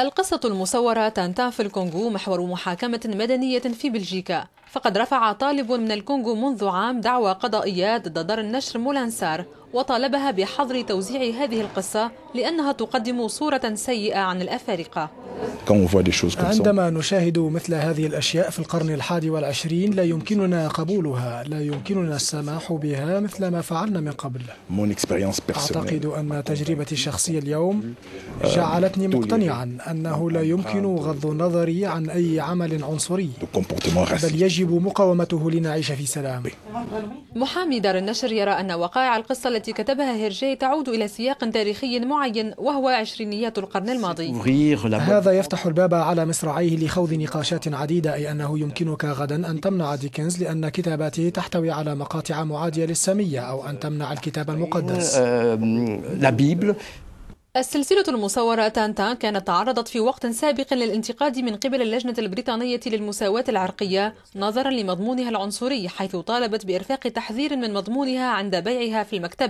القصة المصورة تنتهى في الكونغو محور محاكمة مدنية في بلجيكا فقد رفع طالب من الكونغو منذ عام دعوى قضائية ضد دار النشر مولانسار وطالبها بحظر توزيع هذه القصة لأنها تقدم صورة سيئة عن الأفارقة عندما نشاهد مثل هذه الأشياء في القرن الحادي والعشرين لا يمكننا قبولها لا يمكننا السماح بها مثل ما فعلنا من قبل أعتقد أن تجربتي الشخصية اليوم euh, جعلتني مقتنعا أنه لا يمكن ah, غض نظري عن أي عمل عنصري بل يجب يجب مقاومته لنعيش في سلام محامي دار النشر يرى أن وقائع القصة التي كتبها هيرجي تعود إلى سياق تاريخي معين وهو عشرينيات القرن الماضي هذا يفتح الباب على مصراعيه لخوض نقاشات عديدة أي أنه يمكنك غدا أن تمنع ديكنز لأن كتاباته تحتوي على مقاطع معادية للسامية أو أن تمنع الكتاب المقدس euh, euh, السلسلة المصورة تانتان كانت تعرضت في وقت سابق للانتقاد من قبل اللجنة البريطانية للمساواة العرقية نظرا لمضمونها العنصري حيث طالبت بإرفاق تحذير من مضمونها عند بيعها في المكتبات